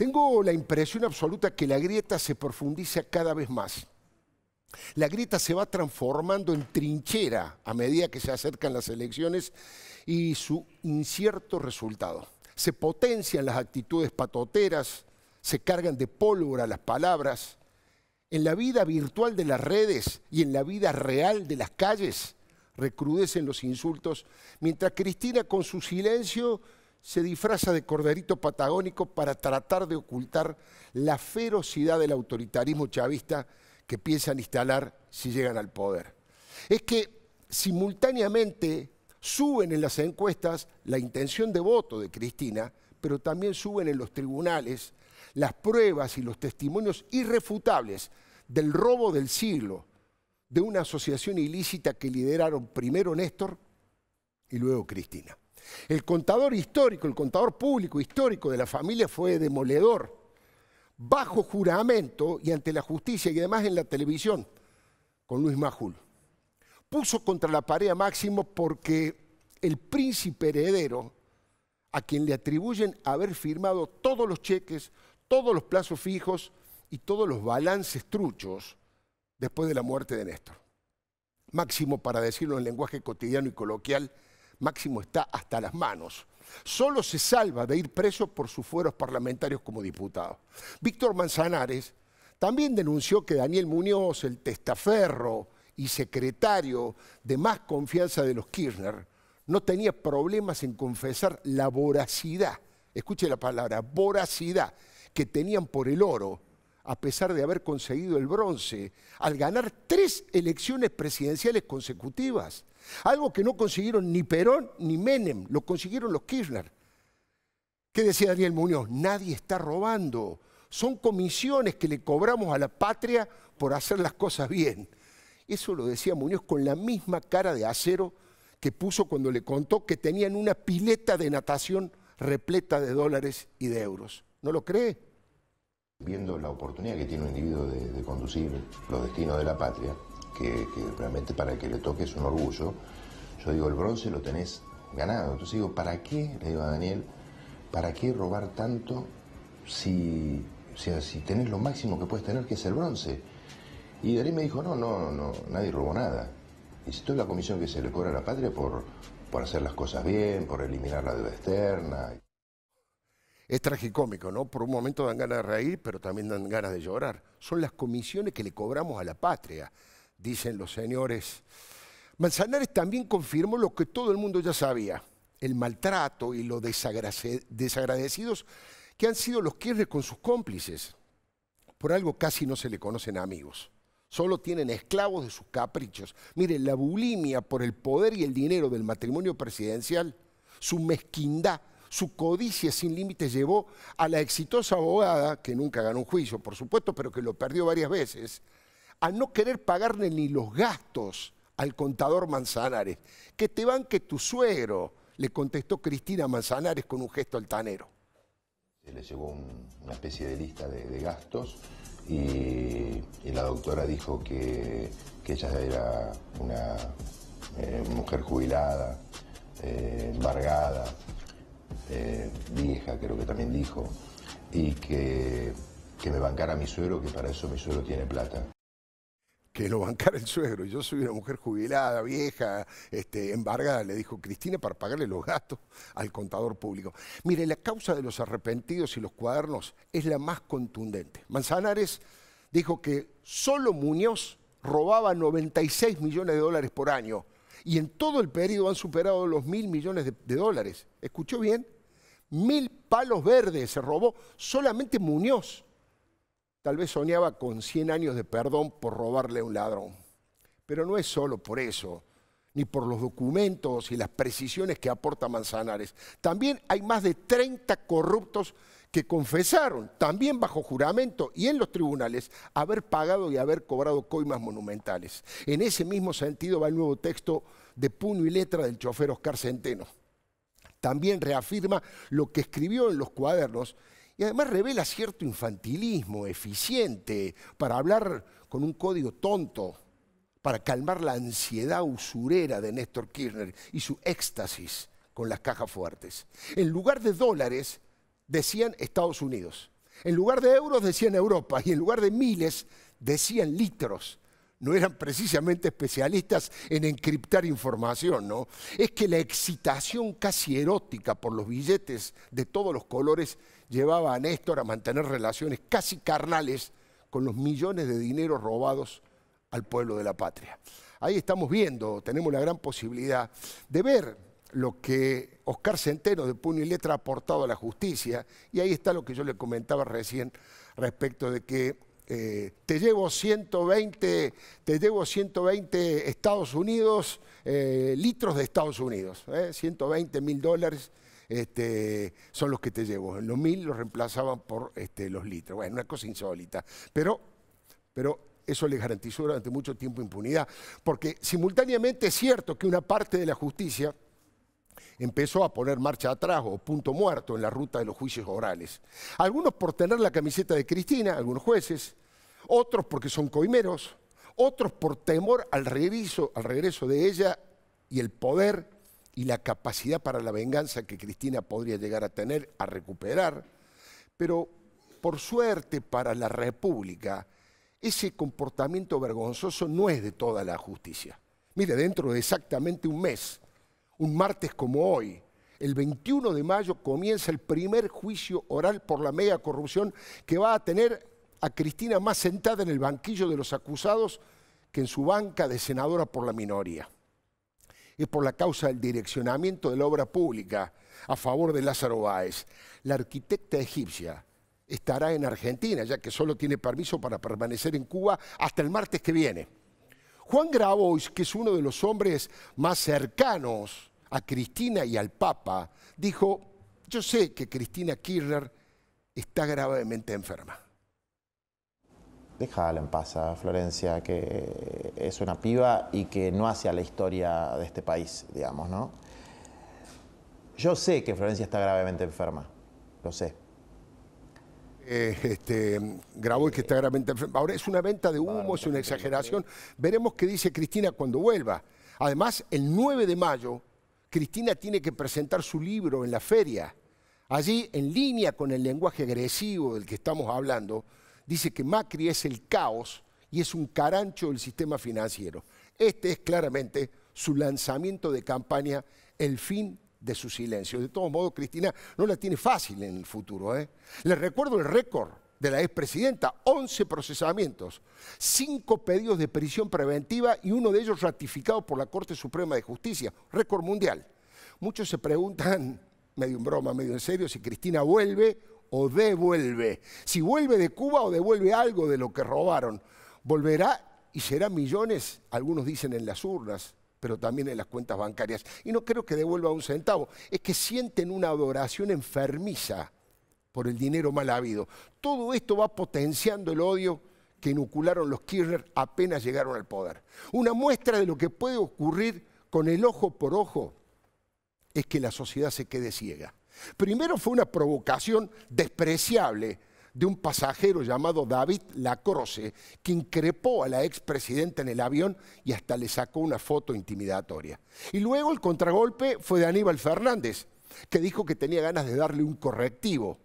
Tengo la impresión absoluta que la grieta se profundiza cada vez más. La grieta se va transformando en trinchera a medida que se acercan las elecciones y su incierto resultado. Se potencian las actitudes patoteras, se cargan de pólvora las palabras. En la vida virtual de las redes y en la vida real de las calles recrudecen los insultos, mientras Cristina con su silencio se disfraza de corderito patagónico para tratar de ocultar la ferocidad del autoritarismo chavista que piensan instalar si llegan al poder. Es que simultáneamente suben en las encuestas la intención de voto de Cristina, pero también suben en los tribunales las pruebas y los testimonios irrefutables del robo del siglo de una asociación ilícita que lideraron primero Néstor y luego Cristina. El contador histórico, el contador público histórico de la familia fue demoledor, bajo juramento y ante la justicia y además en la televisión con Luis Majul. Puso contra la pared a Máximo porque el príncipe heredero, a quien le atribuyen haber firmado todos los cheques, todos los plazos fijos y todos los balances truchos después de la muerte de Néstor. Máximo, para decirlo en lenguaje cotidiano y coloquial, Máximo está hasta las manos. Solo se salva de ir preso por sus fueros parlamentarios como diputado. Víctor Manzanares también denunció que Daniel Muñoz, el testaferro y secretario de más confianza de los Kirchner, no tenía problemas en confesar la voracidad, escuche la palabra, voracidad, que tenían por el oro, a pesar de haber conseguido el bronce, al ganar tres elecciones presidenciales consecutivas. Algo que no consiguieron ni Perón ni Menem, lo consiguieron los Kirchner. ¿Qué decía Daniel Muñoz? Nadie está robando. Son comisiones que le cobramos a la patria por hacer las cosas bien. Eso lo decía Muñoz con la misma cara de acero que puso cuando le contó que tenían una pileta de natación repleta de dólares y de euros. ¿No lo cree? Viendo la oportunidad que tiene un individuo de, conducir los destinos de la patria, que, realmente para que le toque es un orgullo. Yo digo, el bronce lo tenés ganado. Entonces digo, ¿para qué? Le digo a Daniel, ¿para qué robar tanto si, si, si tenés lo máximo que puedes tener, que es el bronce? Y Daniel me dijo, no, no, no, nadie robó nada. Y si tú es la comisión que se le cobra a la patria por, por hacer las cosas bien, por eliminar la deuda externa. Es tragicómico, ¿no? Por un momento dan ganas de reír, pero también dan ganas de llorar. Son las comisiones que le cobramos a la patria dicen los señores. Manzanares también confirmó lo que todo el mundo ya sabía, el maltrato y lo desagradecidos que han sido los Kirchner con sus cómplices. Por algo casi no se le conocen amigos. Solo tienen esclavos de sus caprichos. Miren, la bulimia por el poder y el dinero del matrimonio presidencial, su mezquindad, su codicia sin límites llevó a la exitosa abogada, que nunca ganó un juicio, por supuesto, pero que lo perdió varias veces, a no querer pagarle ni los gastos al contador Manzanares. Que te banque tu suegro, le contestó Cristina Manzanares con un gesto altanero. Se le llegó una especie de lista de, gastos y, la doctora dijo que, ella era una eh, mujer jubilada, eh, embargada, eh, vieja creo que también dijo, y que, que me bancara mi suegro, que para eso mi suegro tiene plata que lo bancara el suegro. Yo soy una mujer jubilada, vieja, este, embargada, le dijo Cristina, para pagarle los gastos al contador público. Mire, la causa de los arrepentidos y los cuadernos es la más contundente. Manzanares dijo que solo Muñoz robaba 96 millones de dólares por año y en todo el periodo han superado los mil millones de, de dólares. ¿Escuchó bien? Mil palos verdes se robó solamente Muñoz. Tal vez soñaba con 100 años de perdón por robarle a un ladrón. Pero no es solo por eso, ni por los documentos y las precisiones que aporta Manzanares. También hay más de 30 corruptos que confesaron, también bajo juramento y en los tribunales, haber pagado y haber cobrado coimas monumentales. En ese mismo sentido va el nuevo texto de puño y letra del chofer Oscar Centeno. También reafirma lo que escribió en los cuadernos y además revela cierto infantilismo eficiente para hablar con un código tonto, para calmar la ansiedad usurera de Néstor Kirchner y su éxtasis con las cajas fuertes. En lugar de dólares, decían Estados Unidos. En lugar de euros, decían Europa. Y en lugar de miles, decían litros no eran precisamente especialistas en encriptar información, ¿no? Es que la excitación casi erótica por los billetes de todos los colores llevaba a Néstor a mantener relaciones casi carnales con los millones de dinero robados al pueblo de la patria. Ahí estamos viendo, tenemos la gran posibilidad de ver lo que Oscar Centeno de Puño y Letra ha aportado a la justicia, y ahí está lo que yo le comentaba recién respecto de que eh, te llevo 120, te llevo 120 Estados Unidos, eh, litros de Estados Unidos, 120 eh, mil dólares este, son los que te llevo. los mil los reemplazaban por este, los litros. Bueno, una cosa insólita. Pero, pero eso le garantizó durante mucho tiempo impunidad, porque simultáneamente es cierto que una parte de la justicia empezó a poner marcha atrás o punto muerto en la ruta de los juicios orales. Algunos por tener la camiseta de Cristina, algunos jueces, otros porque son coimeros, otros por temor al regreso, al regreso de ella y el poder y la capacidad para la venganza que Cristina podría llegar a tener, a recuperar. Pero por suerte para la República, ese comportamiento vergonzoso no es de toda la justicia. Mire, dentro de exactamente un mes un martes como hoy, el 21 de mayo comienza el primer juicio oral por la mega corrupción que va a tener a Cristina más sentada en el banquillo de los acusados que en su banca de senadora por la minoría. Es por la causa del direccionamiento de la obra pública a favor de Lázaro Báez. La arquitecta egipcia estará en Argentina, ya que solo tiene permiso para permanecer en Cuba hasta el martes que viene. Juan Grabois, que es uno de los hombres más cercanos a Cristina y al Papa, dijo, yo sé que Cristina Kirchner está gravemente enferma. Déjala en paz a Florencia, que es una piba y que no hace a la historia de este país, digamos, ¿no? Yo sé que Florencia está gravemente enferma, lo sé. Eh, este, grabó que está gravemente enferma. Ahora es una venta de humo, es una exageración. Veremos qué dice Cristina cuando vuelva. Además, el 9 de mayo Cristina tiene que presentar su libro en la feria. Allí, en línea con el lenguaje agresivo del que estamos hablando, dice que Macri es el caos y es un carancho del sistema financiero. Este es claramente su lanzamiento de campaña, el fin de su silencio. De todos modos, Cristina no la tiene fácil en el futuro. ¿eh? Les recuerdo el récord de la expresidenta, 11 procesamientos, 5 pedidos de prisión preventiva y uno de ellos ratificado por la Corte Suprema de Justicia, récord mundial. Muchos se preguntan, medio en broma, medio en serio, si Cristina vuelve o devuelve, si vuelve de Cuba o devuelve algo de lo que robaron. Volverá y será millones, algunos dicen en las urnas, pero también en las cuentas bancarias. Y no creo que devuelva un centavo, es que sienten una adoración enfermiza por el dinero mal habido. Todo esto va potenciando el odio que inocularon los Kirchner apenas llegaron al poder. Una muestra de lo que puede ocurrir con el ojo por ojo es que la sociedad se quede ciega. Primero fue una provocación despreciable de un pasajero llamado David Lacroce, que increpó a la expresidenta en el avión y hasta le sacó una foto intimidatoria. Y luego el contragolpe fue de Aníbal Fernández, que dijo que tenía ganas de darle un correctivo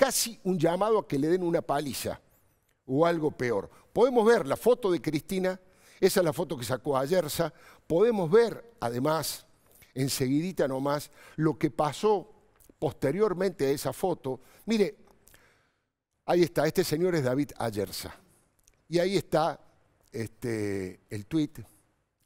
casi un llamado a que le den una paliza o algo peor. Podemos ver la foto de Cristina, esa es la foto que sacó Ayerza, podemos ver además, enseguidita nomás, lo que pasó posteriormente a esa foto. Mire, ahí está, este señor es David Ayerza. Y ahí está este, el tuit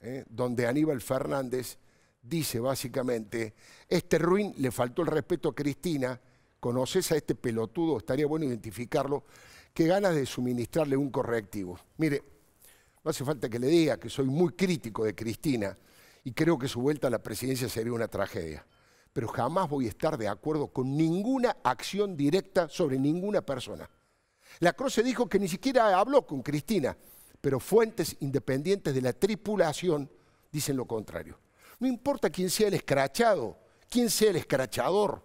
¿eh? donde Aníbal Fernández dice básicamente, este ruin le faltó el respeto a Cristina, conoces a este pelotudo, estaría bueno identificarlo, qué ganas de suministrarle un correctivo. Mire, no hace falta que le diga que soy muy crítico de Cristina y creo que su vuelta a la presidencia sería una tragedia. Pero jamás voy a estar de acuerdo con ninguna acción directa sobre ninguna persona. La Croce dijo que ni siquiera habló con Cristina, pero fuentes independientes de la tripulación dicen lo contrario. No importa quién sea el escrachado, quién sea el escrachador,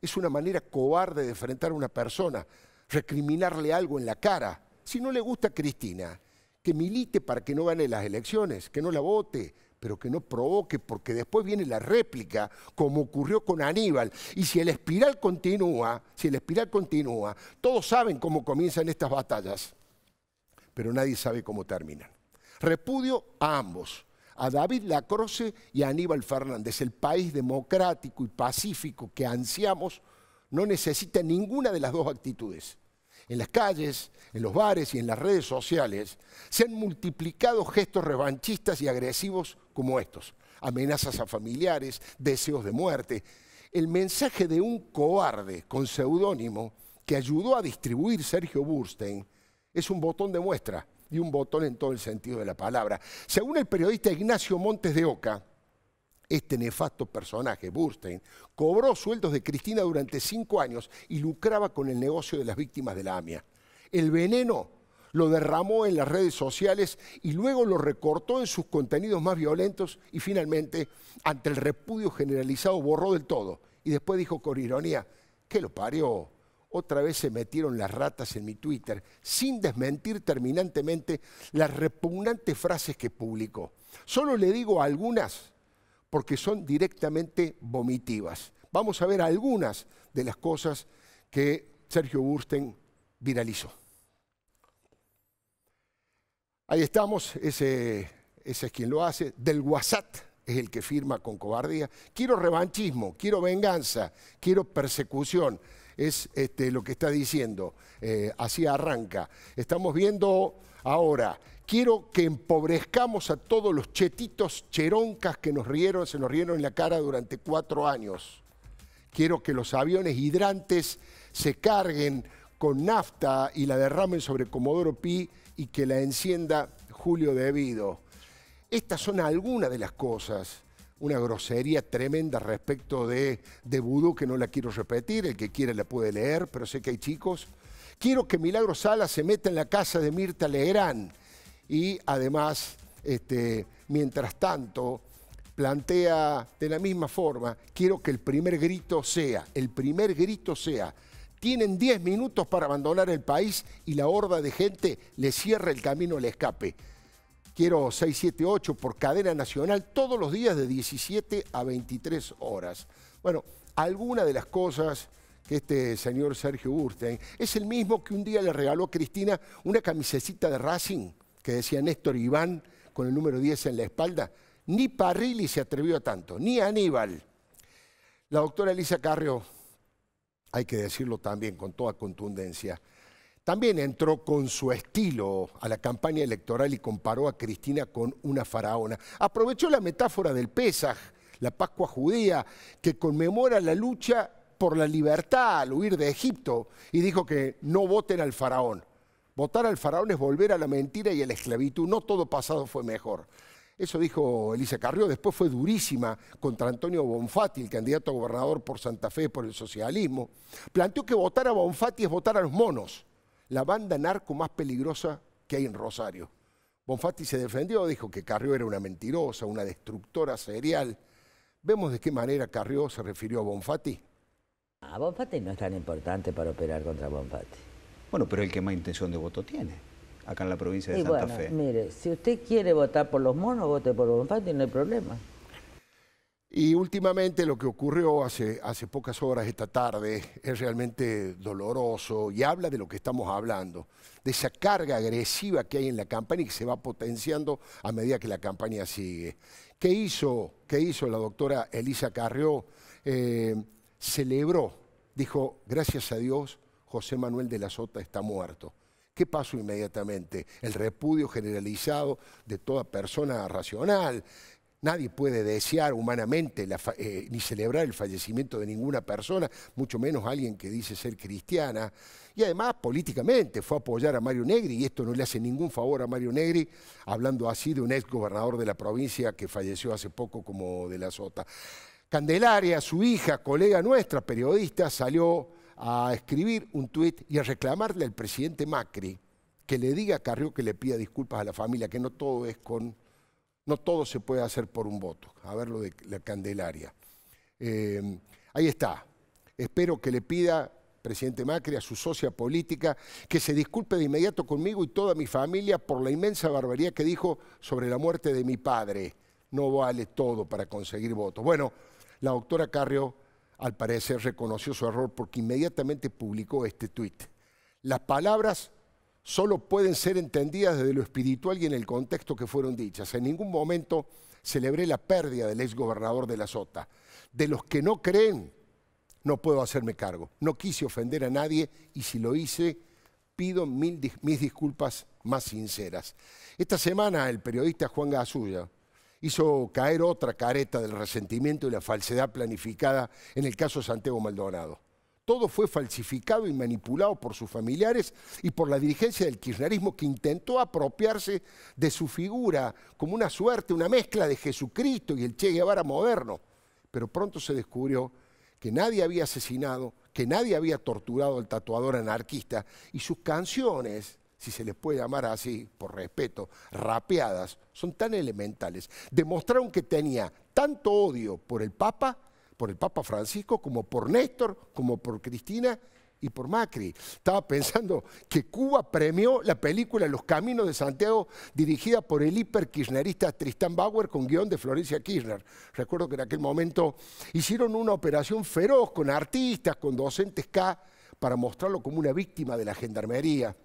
es una manera cobarde de enfrentar a una persona, recriminarle algo en la cara. Si no le gusta a Cristina, que milite para que no gane las elecciones, que no la vote, pero que no provoque, porque después viene la réplica, como ocurrió con Aníbal. Y si el espiral continúa, si el espiral continúa, todos saben cómo comienzan estas batallas, pero nadie sabe cómo terminan. Repudio a ambos, a David Lacroce y a Aníbal Fernández. El país democrático y pacífico que ansiamos no necesita ninguna de las dos actitudes. En las calles, en los bares y en las redes sociales se han multiplicado gestos revanchistas y agresivos como estos. Amenazas a familiares, deseos de muerte. El mensaje de un cobarde con seudónimo que ayudó a distribuir Sergio Burstein es un botón de muestra y un botón en todo el sentido de la palabra. Según el periodista Ignacio Montes de Oca, este nefasto personaje, Burstein, cobró sueldos de Cristina durante cinco años y lucraba con el negocio de las víctimas de la AMIA. El veneno lo derramó en las redes sociales y luego lo recortó en sus contenidos más violentos y finalmente, ante el repudio generalizado, borró del todo. Y después dijo con ironía, ¿qué lo parió, otra vez se metieron las ratas en mi Twitter, sin desmentir terminantemente las repugnantes frases que publicó. Solo le digo algunas porque son directamente vomitivas. Vamos a ver algunas de las cosas que Sergio Bursten viralizó. Ahí estamos, ese, ese es quien lo hace, del WhatsApp es el que firma con cobardía. Quiero revanchismo, quiero venganza, quiero persecución es este, lo que está diciendo. Eh, así arranca. Estamos viendo ahora, quiero que empobrezcamos a todos los chetitos cheroncas que nos rieron, se nos rieron en la cara durante cuatro años. Quiero que los aviones hidrantes se carguen con nafta y la derramen sobre Comodoro Pi y que la encienda Julio Debido. Estas son algunas de las cosas una grosería tremenda respecto de, de que no la quiero repetir, el que quiera la puede leer, pero sé que hay chicos. Quiero que Milagro Sala se meta en la casa de Mirta legrán y además, este, mientras tanto, plantea de la misma forma, quiero que el primer grito sea, el primer grito sea, tienen 10 minutos para abandonar el país y la horda de gente le cierra el camino al escape quiero 678 por cadena nacional todos los días de 17 a 23 horas. Bueno, alguna de las cosas que este señor Sergio Burstein es el mismo que un día le regaló a Cristina una camisecita de Racing que decía Néstor Iván con el número 10 en la espalda. Ni Parrilli se atrevió a tanto, ni Aníbal. La doctora Elisa Carrio, hay que decirlo también con toda contundencia, también entró con su estilo a la campaña electoral y comparó a Cristina con una faraona. Aprovechó la metáfora del Pesaj, la Pascua judía, que conmemora la lucha por la libertad al huir de Egipto, y dijo que no voten al faraón. Votar al faraón es volver a la mentira y a la esclavitud. No todo pasado fue mejor. Eso dijo Elisa Carrió. Después fue durísima contra Antonio Bonfatti, el candidato a gobernador por Santa Fe por el socialismo. Planteó que votar a Bonfatti es votar a los monos la banda narco más peligrosa que hay en Rosario. Bonfatti se defendió, dijo que Carrió era una mentirosa, una destructora serial. Vemos de qué manera Carrió se refirió a Bonfatti. A Bonfatti no es tan importante para operar contra Bonfatti. Bueno, pero el que más intención de voto tiene, acá en la provincia de Santa Fe. Mire, si usted quiere votar por los monos, vote por Bonfatti, no hay problema. Y últimamente lo que ocurrió hace, pocas horas esta tarde es realmente doloroso y habla de lo que estamos hablando, de esa carga agresiva que hay en la campaña y que se va potenciando a medida que la campaña sigue. ¿Qué hizo, qué hizo la doctora Elisa Carrió? Eh, celebró, dijo, gracias a Dios, José Manuel de la Sota está muerto. ¿Qué pasó inmediatamente? El repudio generalizado de toda persona racional. Nadie puede desear humanamente eh, ni celebrar el fallecimiento de ninguna persona, mucho menos alguien que dice ser cristiana. Y además, políticamente, fue a apoyar a Mario Negri, y esto no le hace ningún favor a Mario Negri, hablando así de un ex gobernador de la provincia que falleció hace poco como de la Sota. Candelaria, su hija, colega nuestra, periodista, salió a escribir un tuit y a reclamarle al presidente Macri que le diga a Carrió que le pida disculpas a la familia, que no todo es con no todo se puede hacer por un voto. A ver lo de la Candelaria. Eh, ahí está. Espero que le pida, presidente Macri, a su socia política, que se disculpe de inmediato conmigo y toda mi familia por la inmensa barbaridad que dijo sobre la muerte de mi padre. No vale todo para conseguir votos. Bueno, la doctora Carrio al parecer reconoció su error porque inmediatamente publicó este tuit. Las palabras solo pueden ser entendidas desde lo espiritual y en el contexto que fueron dichas. En ningún momento celebré la pérdida del ex gobernador de la Sota. De los que no creen, no puedo hacerme cargo. No quise ofender a nadie y si lo hice, pido mil mis disculpas más sinceras. Esta semana el periodista Juan Gasulla hizo caer otra careta del resentimiento y la falsedad planificada en el caso Santiago Maldonado. Todo fue falsificado y manipulado por sus familiares y por la dirigencia del kirchnerismo que intentó apropiarse de su figura como una suerte, una mezcla de Jesucristo y el Che Guevara moderno. Pero pronto se descubrió que nadie había asesinado, que nadie había torturado al tatuador anarquista y sus canciones si se les puede llamar así, por respeto, rapeadas, son tan elementales. Demostraron que tenía tanto odio por el Papa por el Papa Francisco, como por Néstor, como por Cristina y por Macri. Estaba pensando que Cuba premió la película Los Caminos de Santiago, dirigida por el hiperkirchnerista Tristán Bauer con guión de Florencia Kirchner. Recuerdo que en aquel momento hicieron una operación feroz con artistas, con docentes K, para mostrarlo como una víctima de la gendarmería.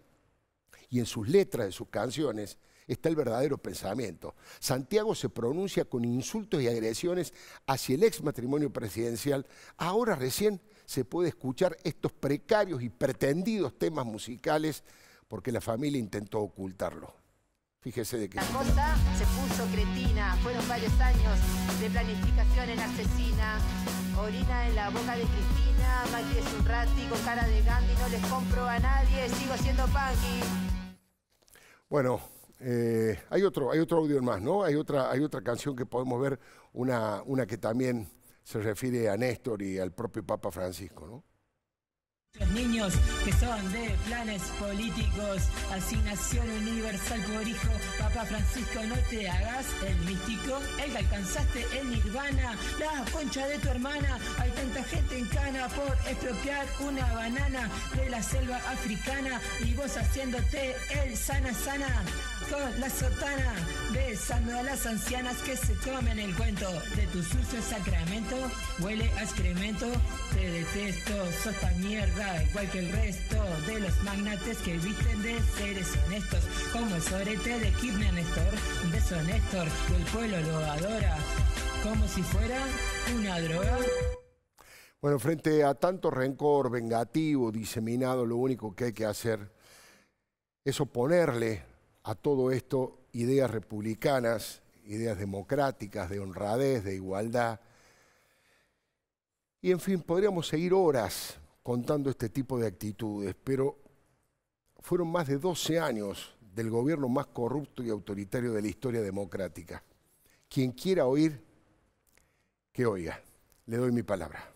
Y en sus letras de sus canciones está el verdadero pensamiento. Santiago se pronuncia con insultos y agresiones hacia el ex matrimonio presidencial. Ahora recién se puede escuchar estos precarios y pretendidos temas musicales porque la familia intentó ocultarlo. Fíjese de qué. La cosa se puso cretina, fueron varios años de planificación en asesina. Orina en la boca de Cristina, Macri es un rati con cara de Gandhi, no les compro a nadie, sigo siendo punky. Bueno, eh, hay, otro, hay otro audio más, ¿no? Hay otra, hay otra canción que podemos ver, una, una que también se refiere a Néstor y al propio Papa Francisco, ¿no? Los niños que son de planes políticos, asignación universal por hijo, Papa Francisco, no te hagas el místico, el que alcanzaste en nirvana, la concha de tu hermana, hay tanta gente en cana por expropiar una banana de la selva africana y vos haciéndote el sana sana con la sotana, besando a las ancianas que se comen el cuento de tu sucio sacramento. Huele a excremento, te detesto, sos tan mierda, igual que el resto de los magnates que visten de seres honestos, como el sorete de Kidney Néstor, un beso Néstor, que el pueblo lo adora, como si fuera una droga. Bueno, frente a tanto rencor vengativo diseminado, lo único que hay que hacer es oponerle a todo esto ideas republicanas, ideas democráticas, de honradez, de igualdad. Y en fin, podríamos seguir horas contando este tipo de actitudes, pero fueron más de 12 años del gobierno más corrupto y autoritario de la historia democrática. Quien quiera oír, que oiga. Le doy mi palabra.